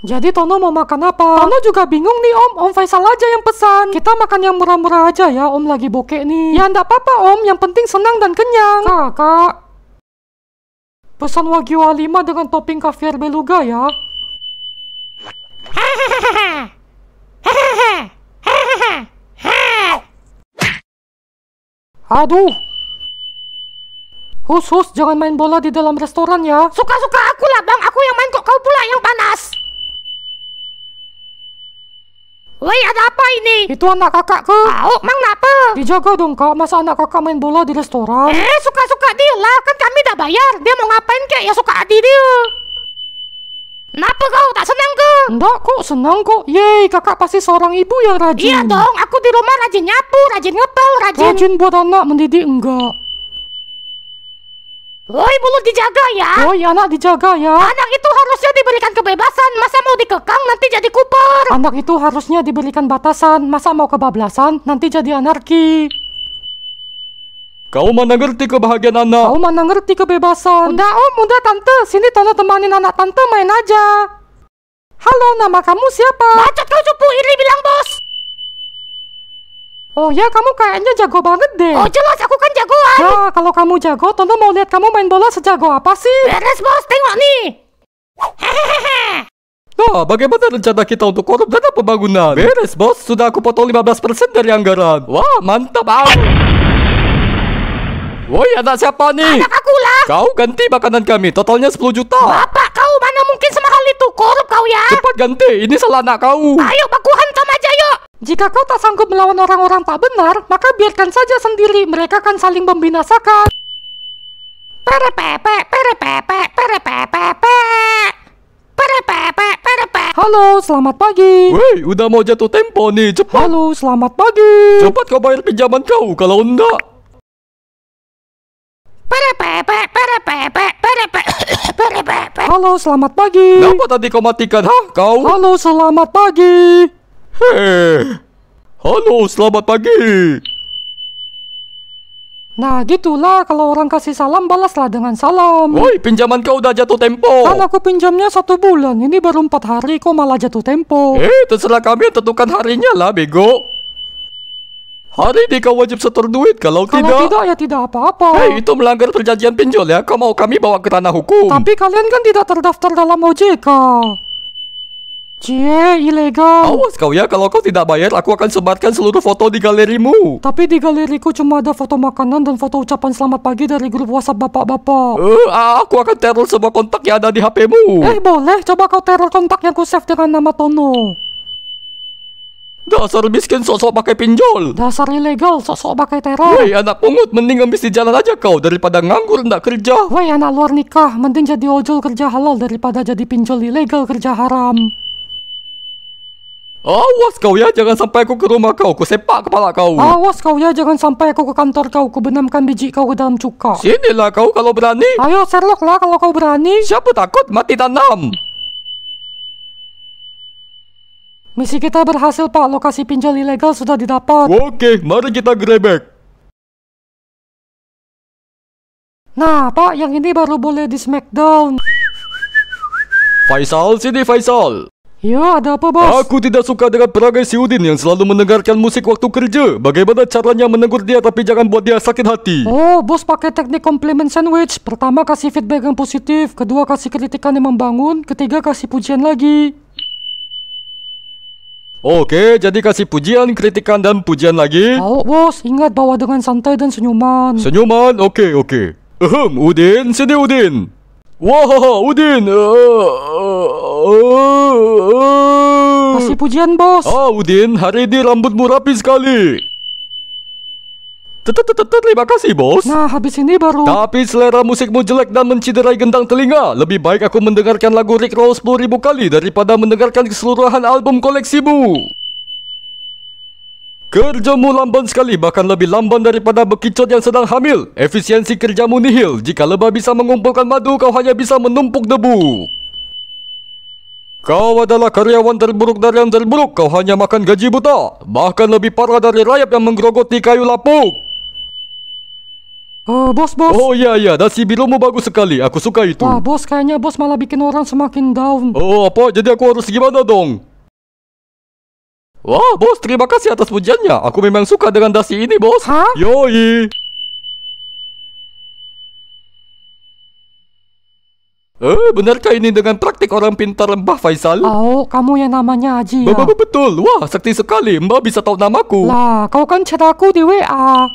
Jadi Tono mau makan apa? Tono juga bingung nih om, om Faisal aja yang pesan. Kita makan yang murah-murah aja ya, om lagi bokeh nih. Ya ndak apa-apa om, yang penting senang dan kenyang. Kakak, pesan Wagyu A5 dengan topping kaviar beluga ya. Aduh. Hus, hus, jangan main bola di dalam restoran ya. Suka-suka aku lah bang, aku yang main kok kau pula yang panas. Woi ada apa ini? Itu anak kakakku Oh, mang kenapa? Dijaga dong kak, masa anak kakak main bola di restoran? Eh, suka-suka dia lah, kan kami udah bayar Dia mau ngapain kek, ya suka adi dia Kenapa kau tak senang ke? Enggak kok, senang kok Yeay, kakak pasti seorang ibu yang rajin Iya dong, aku di rumah rajin nyapu, rajin ngepel, rajin Rajin buat anak, mendidik enggak Woi, mulut dijaga ya. Woi, anak dijaga ya. Anak itu harusnya diberikan kebebasan. Masa mau dike? Anak itu harusnya diberikan batasan. Masa mau kebablasan? Nanti jadi anarki. Kau mana ngerti kebahagiaan anak? Kau mana ngerti kebebasan? Udah oh, om, udah tante. Sini tolong temanin anak tante main aja. Halo, nama kamu siapa? Bacot kau cupu, Iri bilang bos. Oh ya, kamu kayaknya jago banget deh. Oh jelas, aku kan jagoan. Ya, kalau kamu jago, tonton mau lihat kamu main bola sejago apa sih? Beres bos, tengok nih. Hehehehe. Nah, bagaimana rencana kita untuk korup dana pembangunan? Beres, bos. Sudah aku potong 15% dari anggaran. Wah, mantap. Au. Woi, anak siapa nih? Anak aku lah. Kau ganti makanan kami. Totalnya 10 juta. Bapak, kau mana mungkin semahal itu? Korup kau ya. Cepat ganti. Ini salah anak kau. Ayo, aku hantam aja yuk. Jika kau tak sanggup melawan orang-orang tak benar, maka biarkan saja sendiri. Mereka akan saling membinasakan. Perepepe, perepepe, perepepe, Halo, selamat pagi. Woi, udah mau jatuh tempo nih, cepat. Halo, selamat pagi. Cepat kau bayar pinjaman kau, kalau enggak. Halo, selamat pagi. Kenapa tadi kau matikan, ha? Kau? Halo, selamat pagi. Hei. Halo, selamat pagi. Nah gitulah kalau orang kasih salam balaslah dengan salam. Woi pinjaman kau udah jatuh tempo. Kan aku pinjamnya satu bulan ini baru empat hari kok malah jatuh tempo. Eh terserah kami tentukan harinya lah bego. Hari ini kau wajib setor duit kalau, kalau tidak. Kalau tidak ya tidak apa-apa. Hei eh, itu melanggar perjanjian pinjol ya. Kau mau kami bawa ke tanah hukum. Tapi kalian kan tidak terdaftar dalam OJK. Cie, ilegal. Awas kau ya, kalau kau tidak bayar, aku akan sebarkan seluruh foto di galerimu. Tapi di galeriku cuma ada foto makanan dan foto ucapan selamat pagi dari grup WhatsApp bapak-bapak. Eh, uh, aku akan teror semua kontak yang ada di HPmu. Eh, boleh. Coba kau teror kontak yang ku save dengan nama Tono. Dasar miskin sosok pakai pinjol. Dasar ilegal sosok pakai teror. Woi anak pungut, mending ngemis di jalan aja kau daripada nganggur ndak kerja. Woi anak luar nikah, mending jadi ojol kerja halal daripada jadi pinjol ilegal kerja haram. Awas kau ya, jangan sampai aku ke rumah kau. Ku sepak kepala kau. Awas kau ya, jangan sampai aku ke kantor kau. Ku benamkan biji kau ke dalam cuka. Sinilah kau kalau berani. Ayo Sherlock lah kalau kau berani. Siapa takut mati tanam. Misi kita berhasil pak. Lokasi pinjol ilegal sudah didapat. Oke, mari kita grebek. Nah pak, yang ini baru boleh di smackdown. Faisal, sini Faisal. Ya, ada apa bos? Aku tidak suka dengan perangai si Udin yang selalu mendengarkan musik waktu kerja. Bagaimana caranya menegur dia tapi jangan buat dia sakit hati? Oh, bos pakai teknik compliment sandwich. Pertama kasih feedback yang positif, kedua kasih kritikan yang membangun, ketiga kasih pujian lagi. Oke, jadi kasih pujian, kritikan, dan pujian lagi. Oh, bos, ingat bawa dengan santai dan senyuman. Senyuman, oke, oke. Ehem, Udin, sini Udin. Wah, Udin. Uh, uh. Oh, oh. Masih pujian, Bos. Oh, Udin, hari ini rambutmu rapi sekali. Terima kasih, bos. Nah, habis ini baru... Tapi selera musikmu jelek dan menciderai gendang telinga. Lebih baik aku mendengarkan lagu Rick Roll 10 ribu kali daripada mendengarkan keseluruhan album koleksimu. Kerjamu lamban sekali, bahkan lebih lamban daripada bekicot yang sedang hamil. Efisiensi kerjamu nihil. Jika lebah bisa mengumpulkan madu, kau hanya bisa menumpuk debu. Kau adalah karyawan terburuk dari yang terburuk. Kau hanya makan gaji buta. Bahkan lebih parah dari rayap yang menggerogoti kayu lapuk. Uh, bos, bos. Oh iya, iya. Nasi birumu bagus sekali. Aku suka itu. Wah, bos. Kayaknya bos malah bikin orang semakin down. Oh, apa? Jadi aku harus gimana dong? Wah, bos. Terima kasih atas pujiannya. Aku memang suka dengan dasi ini, bos. Hah? Yoi. Eh, benarkah ini dengan praktik orang pintar Mbah Faisal? Oh, kamu yang namanya Haji ya? Be Betul, wah sakti sekali Mbah bisa tahu namaku Lah, kau kan aku di WA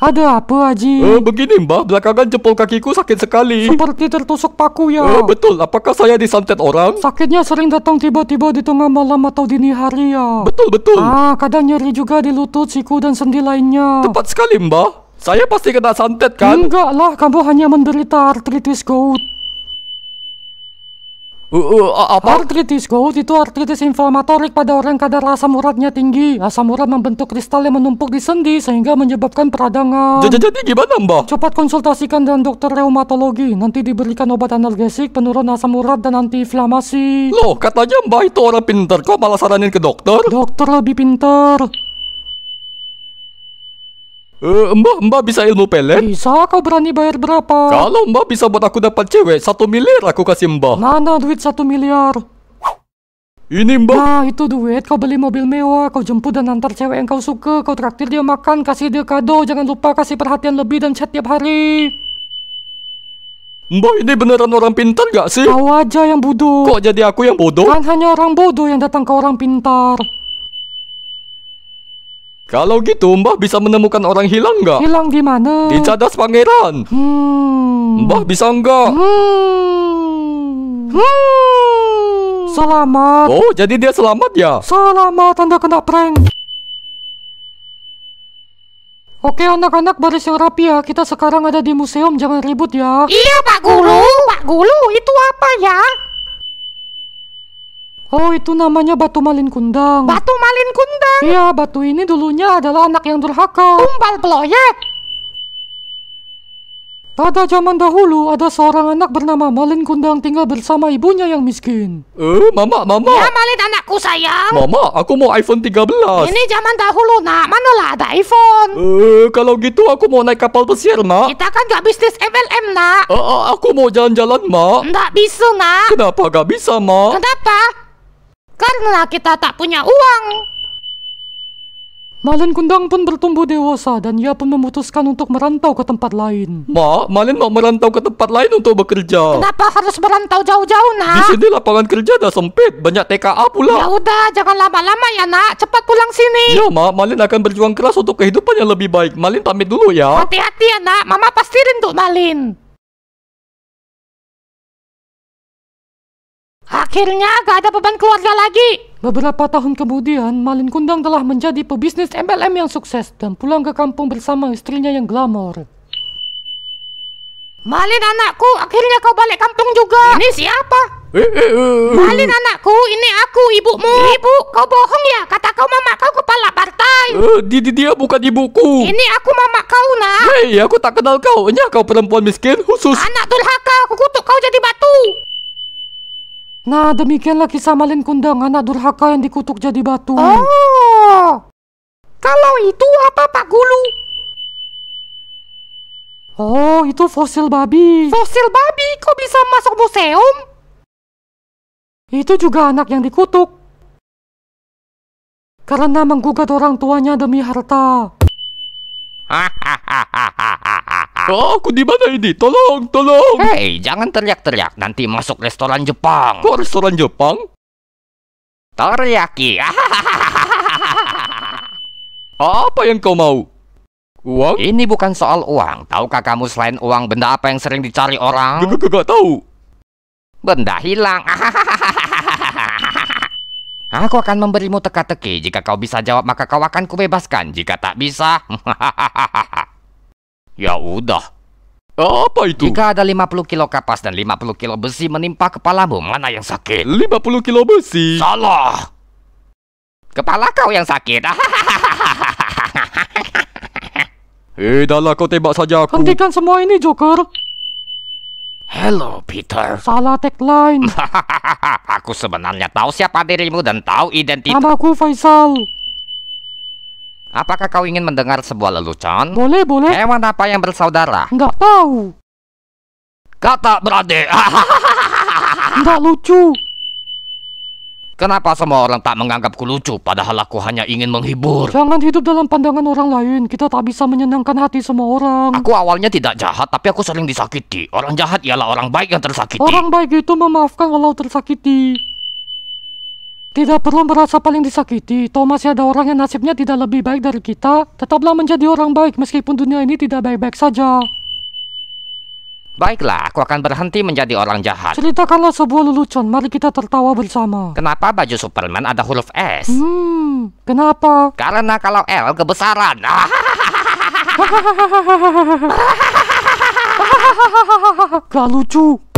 ada apa, Haji? Eh, begini, Mbah. Belakangan jempol kakiku sakit sekali. Seperti tertusuk paku ya. Eh, betul. Apakah saya disantet orang? Sakitnya sering datang tiba-tiba di tengah malam atau dini hari ya. Betul, betul. Ah, kadang nyeri juga di lutut, siku, dan sendi lainnya. Tepat sekali, Mbah. Saya pasti kena santet kan? Enggak lah, kamu hanya menderita artritis gout. Uh, uh, apa? Artritis gout itu artritis inflamatorik pada orang kadar asam uratnya tinggi. Asam urat membentuk kristal yang menumpuk di sendi sehingga menyebabkan peradangan. Jadi, jadi gimana mbak? Cepat konsultasikan dengan dokter reumatologi. Nanti diberikan obat analgesik, penurun asam urat, dan antiinflamasi. Loh, katanya mbak itu orang pinter. Kok malah saranin ke dokter? Dokter lebih pinter. Uh, mbak, mbak bisa ilmu pelet? Bisa, kau berani bayar berapa? Kalau mbak bisa buat aku dapat cewek, satu miliar aku kasih mbak Mana nah, duit satu miliar? Ini mbak Nah, itu duit, kau beli mobil mewah, kau jemput dan antar cewek yang kau suka Kau traktir dia makan, kasih dia kado, jangan lupa kasih perhatian lebih dan chat tiap hari Mbak ini beneran orang pintar gak sih? Kau aja yang bodoh Kok jadi aku yang bodoh? Kan hanya orang bodoh yang datang ke orang pintar kalau gitu Mbah bisa menemukan orang hilang nggak? Hilang di mana? Di cadas pangeran. Hmm. Mbah bisa nggak? Hmm. Hmm. Selamat. Oh, jadi dia selamat ya? Selamat, Anda kena prank. Oke anak-anak baris yang rapi ya Kita sekarang ada di museum jangan ribut ya Iya Pak Guru Pak Guru itu apa ya Oh itu namanya batu malin kundang Batu malin kundang? Iya batu ini dulunya adalah anak yang durhaka Tumbal peloyek ya? Pada zaman dahulu ada seorang anak bernama Malin Kundang tinggal bersama ibunya yang miskin Eh mama mama Ya Malin anakku sayang Mama aku mau iPhone 13 Ini zaman dahulu nak mana lah ada iPhone Eh kalau gitu aku mau naik kapal pesiar nak Kita kan gak bisnis MLM nak eh, eh, aku mau jalan-jalan mak Nggak bisa nak Kenapa gak bisa mak Kenapa? Karena kita tak punya uang. Malin Kundang pun bertumbuh dewasa dan ia pun memutuskan untuk merantau ke tempat lain. Ma, Malin mau merantau ke tempat lain untuk bekerja. Kenapa harus merantau jauh-jauh, nak? Di sini lapangan kerja dah sempit, banyak TKA pula. Ya udah, jangan lama-lama ya, nak. Cepat pulang sini. Ya, Ma, Malin akan berjuang keras untuk kehidupan yang lebih baik. Malin pamit dulu ya. Hati-hati ya, nak. Mama pasti rindu Malin. Akhirnya gak ada beban keluarga lagi. Beberapa tahun kemudian, Malin Kundang telah menjadi pebisnis MLM yang sukses dan pulang ke kampung bersama istrinya yang glamor. Malin anakku, akhirnya kau balik kampung juga. Ini siapa? Eh, eh, eh, Malin anakku, ini aku ibumu. Ibu, kau bohong ya? Kata kau mama kau kepala partai. Uh, dia, dia bukan ibuku. Ini aku mama kau nak. Hei, aku tak kenal kau. Nya kau perempuan miskin khusus. Anak durhaka, aku kutuk kau jadi batu. Nah, demikianlah kisah Malin Kundang, anak durhaka yang dikutuk jadi batu. Oh, kalau itu apa Pak Gulu? Oh, itu fosil babi. Fosil babi? Kok bisa masuk museum? Itu juga anak yang dikutuk. Karena menggugat orang tuanya demi harta. Hahaha. Oh, aku di mana ini? Tolong, tolong. Hei, jangan teriak-teriak. Nanti masuk restoran Jepang. Kok restoran Jepang? Teriyaki. apa yang kau mau? Uang? Ini bukan soal uang. Tahukah kamu selain uang benda apa yang sering dicari orang? Gak, gak, gak tahu. Benda hilang. Aku akan memberimu teka-teki. Jika kau bisa jawab, maka kau akan kubebaskan. Jika tak bisa, Ya udah. Apa itu? Jika ada 50 kilo kapas dan 50 kilo besi menimpa kepalamu, mana yang sakit? 50 kilo besi. Salah. Kepala kau yang sakit. eh, dahlah kau tembak saja aku. Hentikan semua ini, Joker. Hello, Peter. Salah tagline. aku sebenarnya tahu siapa dirimu dan tahu identitas. Namaku Faisal. Apakah kau ingin mendengar sebuah lelucon? Boleh, boleh. Hewan apa yang bersaudara? Nggak tahu. Kata beradik. Nggak lucu. Kenapa semua orang tak menganggapku lucu, padahal aku hanya ingin menghibur? Jangan hidup dalam pandangan orang lain. Kita tak bisa menyenangkan hati semua orang. Aku awalnya tidak jahat, tapi aku sering disakiti. Orang jahat ialah orang baik yang tersakiti. Orang baik itu memaafkan walau tersakiti. Tidak perlu merasa paling disakiti, toh masih ya, ada orang yang nasibnya tidak lebih baik dari kita. Tetaplah menjadi orang baik meskipun dunia ini tidak baik-baik saja. Baiklah, aku akan berhenti menjadi orang jahat. Ceritakanlah sebuah lelucon, mari kita tertawa bersama. Kenapa baju Superman ada huruf S? Hmm, kenapa? Karena kalau L kebesaran. Gak lucu.